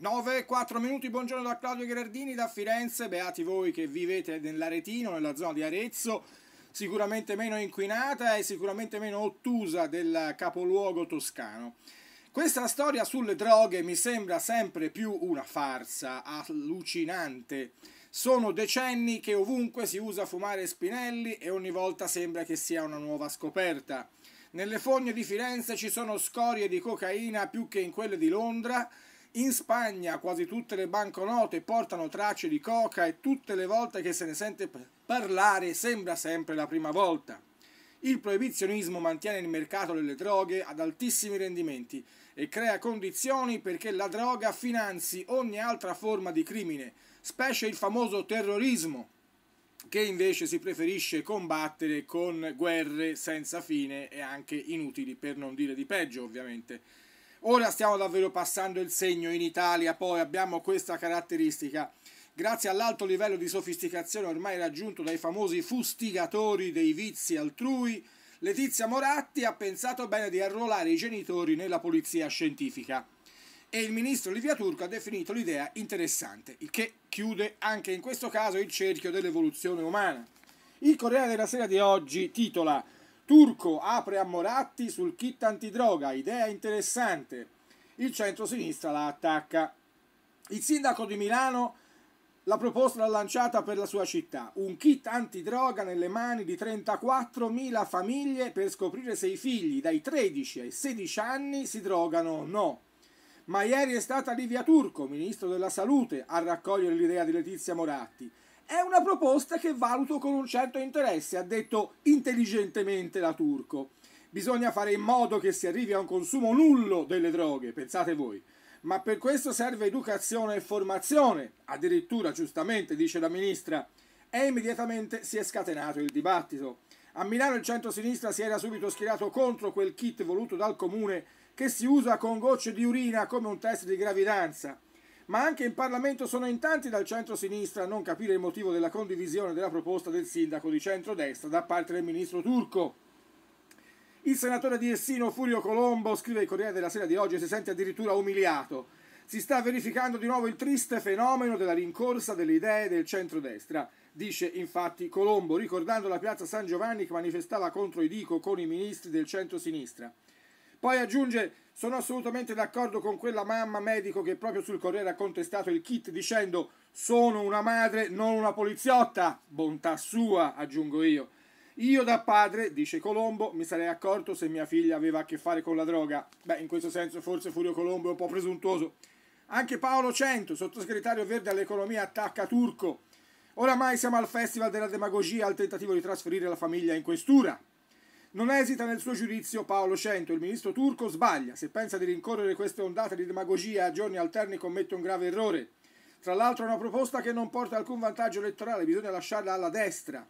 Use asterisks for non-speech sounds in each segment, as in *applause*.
9 e 4 minuti, buongiorno da Claudio Gherardini da Firenze, beati voi che vivete nell'Aretino, nella zona di Arezzo, sicuramente meno inquinata e sicuramente meno ottusa del capoluogo toscano. Questa storia sulle droghe mi sembra sempre più una farsa allucinante. Sono decenni che ovunque si usa fumare spinelli e ogni volta sembra che sia una nuova scoperta. Nelle fogne di Firenze ci sono scorie di cocaina più che in quelle di Londra in Spagna quasi tutte le banconote portano tracce di coca e tutte le volte che se ne sente parlare sembra sempre la prima volta. Il proibizionismo mantiene il mercato delle droghe ad altissimi rendimenti e crea condizioni perché la droga finanzi ogni altra forma di crimine, specie il famoso terrorismo, che invece si preferisce combattere con guerre senza fine e anche inutili, per non dire di peggio ovviamente. Ora stiamo davvero passando il segno in Italia, poi abbiamo questa caratteristica. Grazie all'alto livello di sofisticazione ormai raggiunto dai famosi fustigatori dei vizi altrui, Letizia Moratti ha pensato bene di arruolare i genitori nella polizia scientifica e il ministro Livia Turco ha definito l'idea interessante, il che chiude anche in questo caso il cerchio dell'evoluzione umana. Il Corriere della Sera di oggi titola Turco apre a Moratti sul kit antidroga, idea interessante. Il centro-sinistra la attacca. Il sindaco di Milano la proposta l'ha lanciata per la sua città, un kit antidroga nelle mani di 34.000 famiglie per scoprire se i figli dai 13 ai 16 anni si drogano o no. Ma ieri è stata Livia Turco, ministro della Salute, a raccogliere l'idea di Letizia Moratti è una proposta che valuto con un certo interesse, ha detto intelligentemente la Turco. Bisogna fare in modo che si arrivi a un consumo nullo delle droghe, pensate voi. Ma per questo serve educazione e formazione. Addirittura, giustamente, dice la ministra, e immediatamente si è scatenato il dibattito. A Milano il centro-sinistra si era subito schierato contro quel kit voluto dal comune che si usa con gocce di urina come un test di gravidanza ma anche in Parlamento sono in tanti dal centro-sinistra a non capire il motivo della condivisione della proposta del sindaco di centro-destra da parte del ministro turco. Il senatore di Essino Furio Colombo, scrive il Corriere della Sera di oggi, si sente addirittura umiliato. Si sta verificando di nuovo il triste fenomeno della rincorsa delle idee del centrodestra. Dice infatti Colombo, ricordando la piazza San Giovanni che manifestava contro i Dico con i ministri del centro-sinistra. Poi aggiunge sono assolutamente d'accordo con quella mamma medico che proprio sul Corriere ha contestato il kit dicendo sono una madre, non una poliziotta. Bontà sua, aggiungo io. Io da padre, dice Colombo, mi sarei accorto se mia figlia aveva a che fare con la droga. Beh, in questo senso forse Furio Colombo è un po' presuntuoso. Anche Paolo Cento, sottosegretario verde all'economia, attacca Turco. Oramai siamo al Festival della Demagogia al tentativo di trasferire la famiglia in questura. Non esita nel suo giudizio Paolo Cento, il ministro turco sbaglia, se pensa di rincorrere queste ondate di demagogia a giorni alterni commette un grave errore. Tra l'altro è una proposta che non porta alcun vantaggio elettorale, bisogna lasciarla alla destra.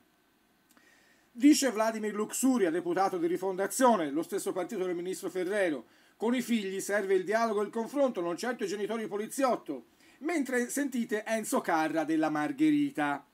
Dice Vladimir Luxuria, deputato di Rifondazione, lo stesso partito del ministro Ferrero, con i figli serve il dialogo e il confronto, non certo i genitori poliziotto. Mentre sentite Enzo Carra della Margherita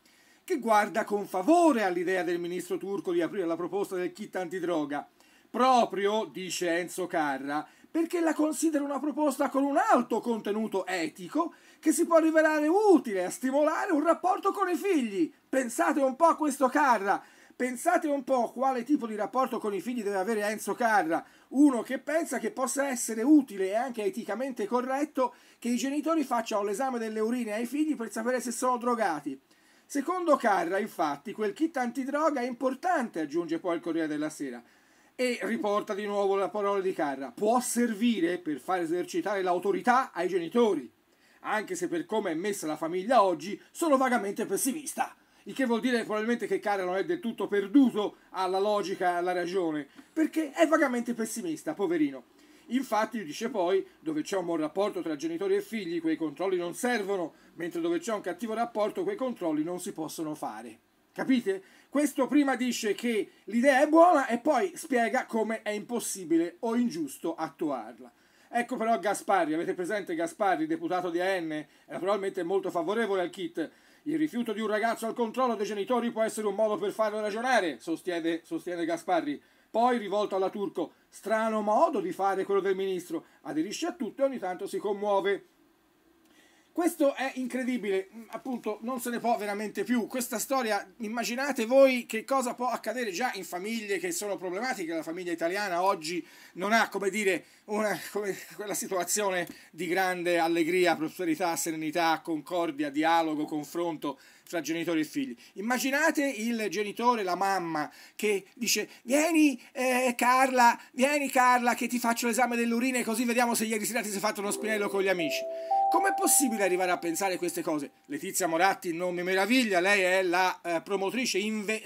che guarda con favore all'idea del ministro turco di aprire la proposta del kit antidroga. Proprio, dice Enzo Carra, perché la considera una proposta con un alto contenuto etico che si può rivelare utile a stimolare un rapporto con i figli. Pensate un po' a questo Carra, pensate un po' quale tipo di rapporto con i figli deve avere Enzo Carra, uno che pensa che possa essere utile e anche eticamente corretto che i genitori facciano l'esame delle urine ai figli per sapere se sono drogati. Secondo Carra, infatti, quel kit antidroga è importante, aggiunge poi il Corriere della Sera. E riporta di nuovo la parola di Carra, può servire per far esercitare l'autorità ai genitori, anche se per come è messa la famiglia oggi sono vagamente pessimista. Il che vuol dire probabilmente che Carra non è del tutto perduto alla logica, alla ragione, perché è vagamente pessimista, poverino. Infatti, dice poi, dove c'è un buon rapporto tra genitori e figli, quei controlli non servono, mentre dove c'è un cattivo rapporto, quei controlli non si possono fare. Capite? Questo prima dice che l'idea è buona e poi spiega come è impossibile o ingiusto attuarla. Ecco però Gasparri, avete presente Gasparri, deputato di AN, naturalmente molto favorevole al kit. Il rifiuto di un ragazzo al controllo dei genitori può essere un modo per farlo ragionare, sostiene, sostiene Gasparri. Poi, rivolto alla Turco, strano modo di fare quello del ministro, aderisce a tutto e ogni tanto si commuove. Questo è incredibile, mm, appunto non se ne può veramente più. Questa storia, immaginate voi che cosa può accadere già in famiglie che sono problematiche, la famiglia italiana oggi non ha, come dire, una, *laughs* come, quella situazione di grande allegria, prosperità, serenità, concordia, dialogo, confronto fra genitori e figli. Immaginate il genitore, la mamma, che dice vieni eh, Carla, vieni Carla che ti faccio l'esame dell'urina e così vediamo se ieri sera ti sei fatto uno spinello con gli amici. Com'è possibile arrivare a pensare queste cose? Letizia Moratti non mi meraviglia, lei è la eh, promotrice,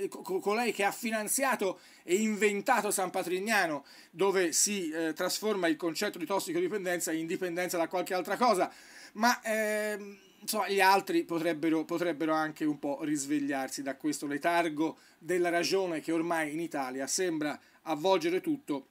co colei che ha finanziato e inventato San Patrignano, dove si eh, trasforma il concetto di tossicodipendenza in dipendenza da qualche altra cosa. Ma ehm, insomma, gli altri potrebbero, potrebbero anche un po' risvegliarsi da questo letargo della ragione che ormai in Italia sembra avvolgere tutto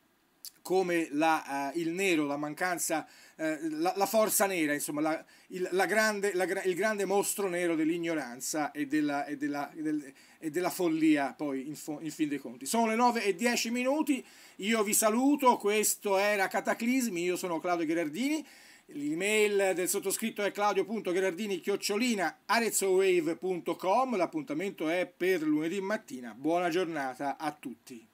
come la, uh, il nero, la mancanza, uh, la, la, forza nera, insomma, la, il, grande, il, grande, mostro nero dell'ignoranza e della, e, della, e, del, e della, follia, poi in, fo in, fin dei conti. Sono le 9 e 10 minuti, io vi saluto, questo era Cataclismi, io sono Claudio Gherardini, l'email del sottoscritto è claudio.gherardini-arezzowave.com, l'appuntamento è per lunedì mattina, buona giornata a tutti.